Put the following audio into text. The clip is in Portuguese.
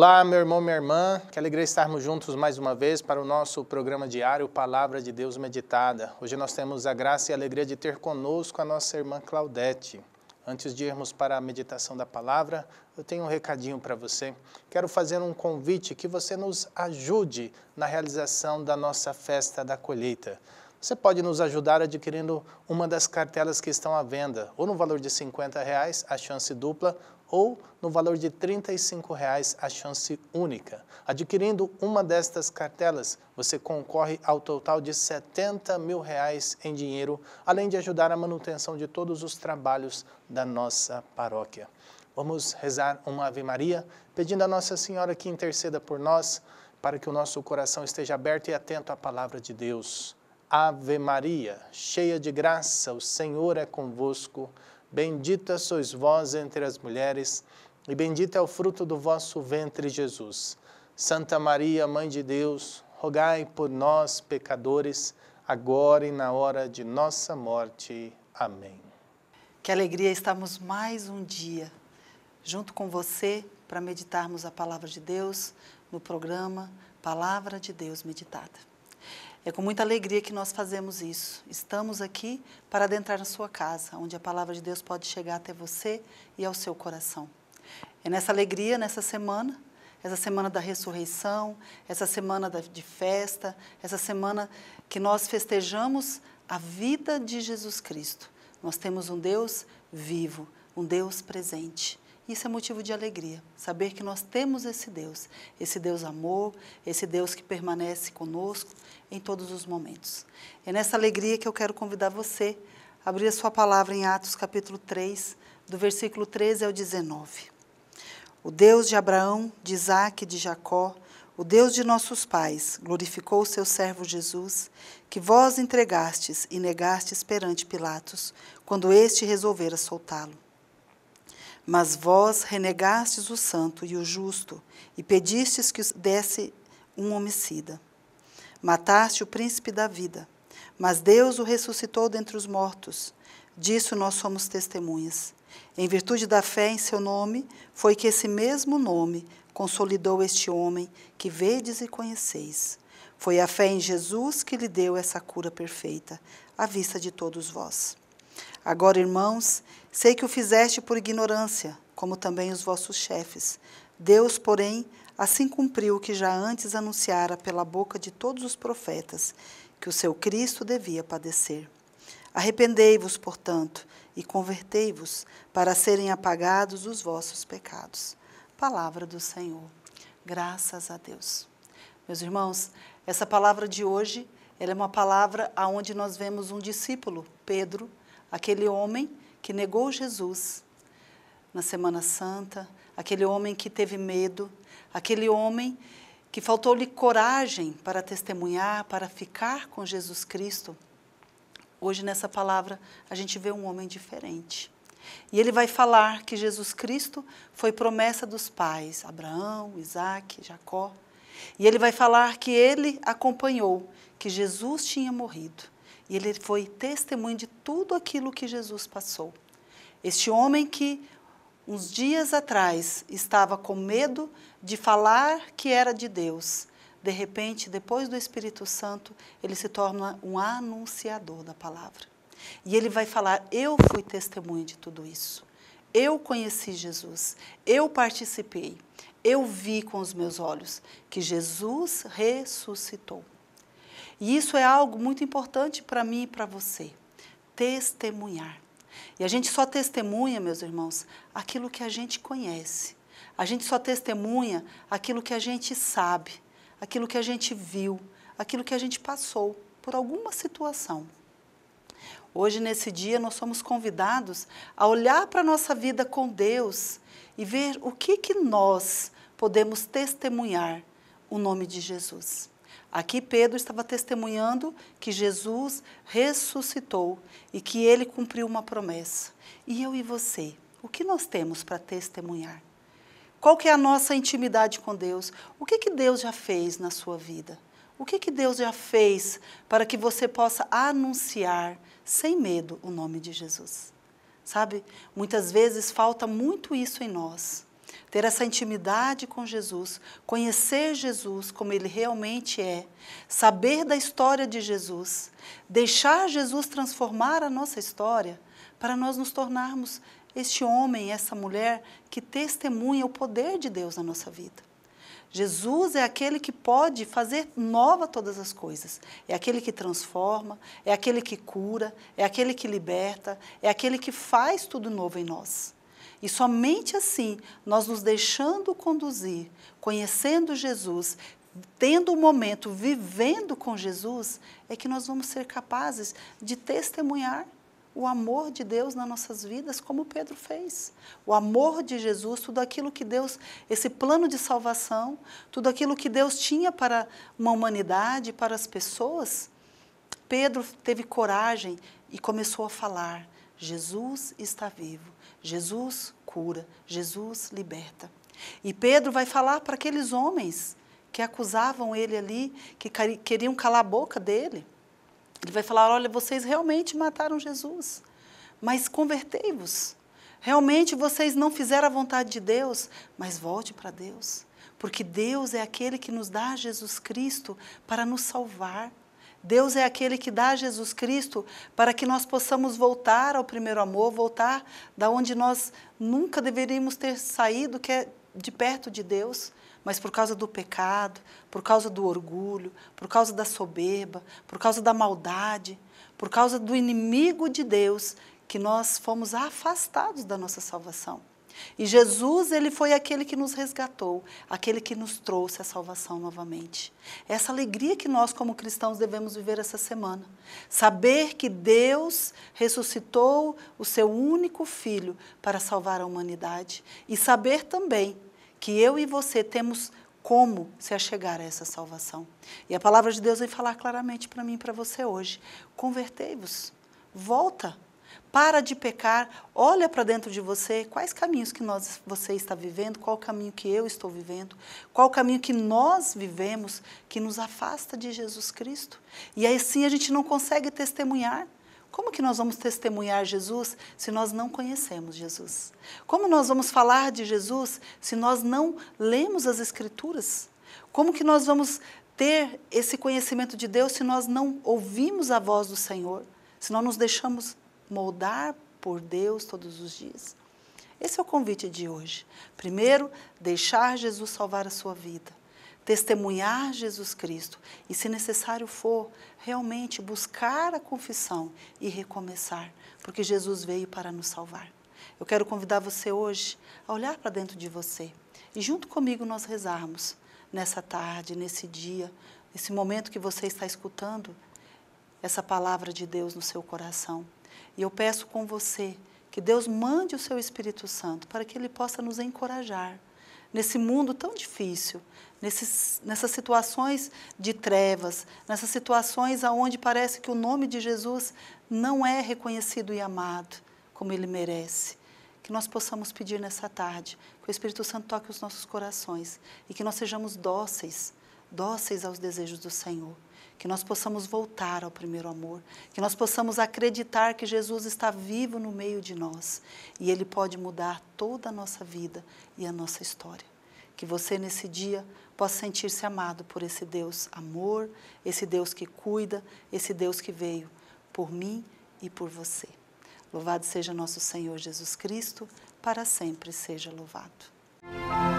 Olá, meu irmão, minha irmã, que alegria estarmos juntos mais uma vez para o nosso programa diário Palavra de Deus Meditada. Hoje nós temos a graça e a alegria de ter conosco a nossa irmã Claudete. Antes de irmos para a meditação da palavra, eu tenho um recadinho para você. Quero fazer um convite que você nos ajude na realização da nossa festa da colheita. Você pode nos ajudar adquirindo uma das cartelas que estão à venda, ou no valor de 50 reais, a chance dupla, ou no valor de R$ 35,00 a chance única. Adquirindo uma destas cartelas, você concorre ao total de R$ 70 mil reais em dinheiro, além de ajudar a manutenção de todos os trabalhos da nossa paróquia. Vamos rezar uma Ave Maria, pedindo a Nossa Senhora que interceda por nós, para que o nosso coração esteja aberto e atento à palavra de Deus. Ave Maria, cheia de graça, o Senhor é convosco. Bendita sois vós entre as mulheres, e bendito é o fruto do vosso ventre, Jesus. Santa Maria, Mãe de Deus, rogai por nós, pecadores, agora e na hora de nossa morte. Amém. Que alegria estarmos mais um dia junto com você para meditarmos a palavra de Deus no programa Palavra de Deus Meditada. É com muita alegria que nós fazemos isso. Estamos aqui para adentrar na sua casa, onde a palavra de Deus pode chegar até você e ao seu coração. É nessa alegria, nessa semana, essa semana da ressurreição, essa semana de festa, essa semana que nós festejamos a vida de Jesus Cristo. Nós temos um Deus vivo, um Deus presente. Isso é motivo de alegria, saber que nós temos esse Deus, esse Deus amor, esse Deus que permanece conosco em todos os momentos. É nessa alegria que eu quero convidar você a abrir a sua palavra em Atos capítulo 3, do versículo 13 ao 19. O Deus de Abraão, de Isaac e de Jacó, o Deus de nossos pais, glorificou o seu servo Jesus, que vós entregastes e negastes perante Pilatos, quando este resolvera soltá-lo. Mas vós renegastes o santo e o justo, e pedistes que desse um homicida. Mataste o príncipe da vida, mas Deus o ressuscitou dentre os mortos. Disso nós somos testemunhas. Em virtude da fé em seu nome, foi que esse mesmo nome consolidou este homem que vedes e conheceis. Foi a fé em Jesus que lhe deu essa cura perfeita, à vista de todos vós. Agora, irmãos, sei que o fizeste por ignorância, como também os vossos chefes. Deus, porém, assim cumpriu o que já antes anunciara pela boca de todos os profetas, que o seu Cristo devia padecer. Arrependei-vos, portanto, e convertei-vos, para serem apagados os vossos pecados. Palavra do Senhor. Graças a Deus. Meus irmãos, essa palavra de hoje, ela é uma palavra aonde nós vemos um discípulo, Pedro, aquele homem que negou Jesus na Semana Santa, aquele homem que teve medo, aquele homem que faltou-lhe coragem para testemunhar, para ficar com Jesus Cristo. Hoje, nessa palavra, a gente vê um homem diferente. E ele vai falar que Jesus Cristo foi promessa dos pais, Abraão, Isaac, Jacó. E ele vai falar que ele acompanhou, que Jesus tinha morrido e ele foi testemunho de tudo aquilo que Jesus passou. Este homem que uns dias atrás estava com medo de falar que era de Deus, de repente, depois do Espírito Santo, ele se torna um anunciador da palavra. E ele vai falar: Eu fui testemunho de tudo isso. Eu conheci Jesus. Eu participei. Eu vi com os meus olhos que Jesus ressuscitou. E isso é algo muito importante para mim e para você. Testemunhar. E a gente só testemunha, meus irmãos, aquilo que a gente conhece. A gente só testemunha aquilo que a gente sabe, aquilo que a gente viu, aquilo que a gente passou por alguma situação. Hoje, nesse dia, nós somos convidados a olhar para a nossa vida com Deus e ver o que, que nós podemos testemunhar o nome de Jesus. Aqui Pedro estava testemunhando que Jesus ressuscitou e que ele cumpriu uma promessa. E eu e você, o que nós temos para testemunhar? Qual que é a nossa intimidade com Deus? O que, que Deus já fez na sua vida? O que, que Deus já fez para que você possa anunciar sem medo o nome de Jesus? Sabe, muitas vezes falta muito isso em nós ter essa intimidade com Jesus, conhecer Jesus como ele realmente é, saber da história de Jesus, deixar Jesus transformar a nossa história para nós nos tornarmos este homem, essa mulher que testemunha o poder de Deus na nossa vida. Jesus é aquele que pode fazer nova todas as coisas. É aquele que transforma, é aquele que cura, é aquele que liberta, é aquele que faz tudo novo em nós. E somente assim, nós nos deixando conduzir, conhecendo Jesus, tendo o um momento, vivendo com Jesus, é que nós vamos ser capazes de testemunhar o amor de Deus nas nossas vidas, como Pedro fez. O amor de Jesus, tudo aquilo que Deus, esse plano de salvação, tudo aquilo que Deus tinha para uma humanidade, para as pessoas. Pedro teve coragem e começou a falar. Jesus está vivo, Jesus cura, Jesus liberta. E Pedro vai falar para aqueles homens que acusavam ele ali, que queriam calar a boca dele. Ele vai falar: olha, vocês realmente mataram Jesus, mas convertei-vos. Realmente vocês não fizeram a vontade de Deus, mas volte para Deus, porque Deus é aquele que nos dá Jesus Cristo para nos salvar Deus é aquele que dá Jesus Cristo para que nós possamos voltar ao primeiro amor, voltar da onde nós nunca deveríamos ter saído, que é de perto de Deus, mas por causa do pecado, por causa do orgulho, por causa da soberba, por causa da maldade, por causa do inimigo de Deus, que nós fomos afastados da nossa salvação. E Jesus, ele foi aquele que nos resgatou, aquele que nos trouxe a salvação novamente. É essa alegria que nós, como cristãos, devemos viver essa semana. Saber que Deus ressuscitou o seu único filho para salvar a humanidade. E saber também que eu e você temos como se achegar a essa salvação. E a palavra de Deus vem falar claramente para mim e para você hoje: convertei-vos, volta para de pecar, olha para dentro de você, quais caminhos que nós, você está vivendo, qual caminho que eu estou vivendo, qual caminho que nós vivemos que nos afasta de Jesus Cristo. E aí sim a gente não consegue testemunhar. Como que nós vamos testemunhar Jesus se nós não conhecemos Jesus? Como nós vamos falar de Jesus se nós não lemos as Escrituras? Como que nós vamos ter esse conhecimento de Deus se nós não ouvimos a voz do Senhor? Se nós nos deixamos moldar por Deus todos os dias. Esse é o convite de hoje. Primeiro, deixar Jesus salvar a sua vida, testemunhar Jesus Cristo e, se necessário for, realmente buscar a confissão e recomeçar, porque Jesus veio para nos salvar. Eu quero convidar você hoje a olhar para dentro de você e, junto comigo, nós rezarmos nessa tarde, nesse dia, nesse momento que você está escutando essa palavra de Deus no seu coração e eu peço com você que Deus mande o seu Espírito Santo para que ele possa nos encorajar nesse mundo tão difícil, nesses, nessas situações de trevas, nessas situações aonde parece que o nome de Jesus não é reconhecido e amado como ele merece. Que nós possamos pedir nessa tarde que o Espírito Santo toque os nossos corações e que nós sejamos dóceis, dóceis aos desejos do Senhor que nós possamos voltar ao primeiro amor, que nós possamos acreditar que Jesus está vivo no meio de nós e ele pode mudar toda a nossa vida e a nossa história. Que você nesse dia possa sentir-se amado por esse Deus amor, esse Deus que cuida, esse Deus que veio por mim e por você. Louvado seja nosso Senhor Jesus Cristo, para sempre seja louvado.